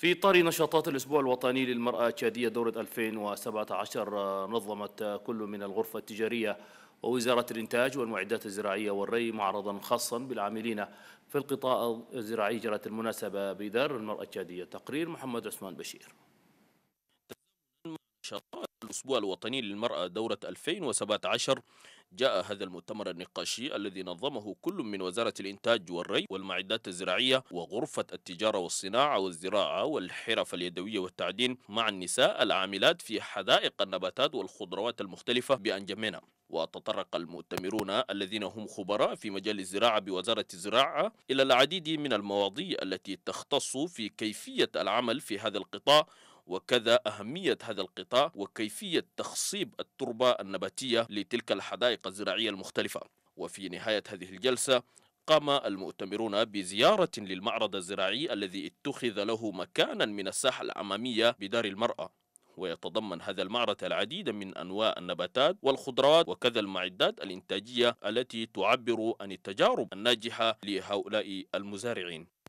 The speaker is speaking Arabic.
في إطار نشاطات الأسبوع الوطني للمرأة التشادية دورة 2017 نظمت كل من الغرفة التجارية ووزارة الإنتاج والمعدات الزراعية والري معرضا خاصا بالعاملين في القطاع الزراعي جرت المناسبة بدار المرأة التشادية تقرير محمد عثمان بشير نشاطات الأسبوع الوطني للمرأة دورة 2017 جاء هذا المؤتمر النقاشي الذي نظمه كل من وزارة الإنتاج والري والمعدات الزراعية وغرفة التجارة والصناعة والزراعة والحرف اليدوية والتعدين مع النساء العاملات في حدائق النباتات والخضروات المختلفة بأنجمنا وتطرق المؤتمرون الذين هم خبراء في مجال الزراعة بوزارة الزراعة إلى العديد من المواضيع التي تختص في كيفية العمل في هذا القطاع وكذا أهمية هذا القطاع وكيفية تخصيب التربة النباتية لتلك الحدائق الزراعية المختلفة وفي نهاية هذه الجلسة قام المؤتمرون بزيارة للمعرض الزراعي الذي اتخذ له مكانا من الساحة الأمامية بدار المرأة ويتضمن هذا المعرض العديد من أنواع النباتات والخضروات وكذا المعدات الإنتاجية التي تعبر عن التجارب الناجحة لهؤلاء المزارعين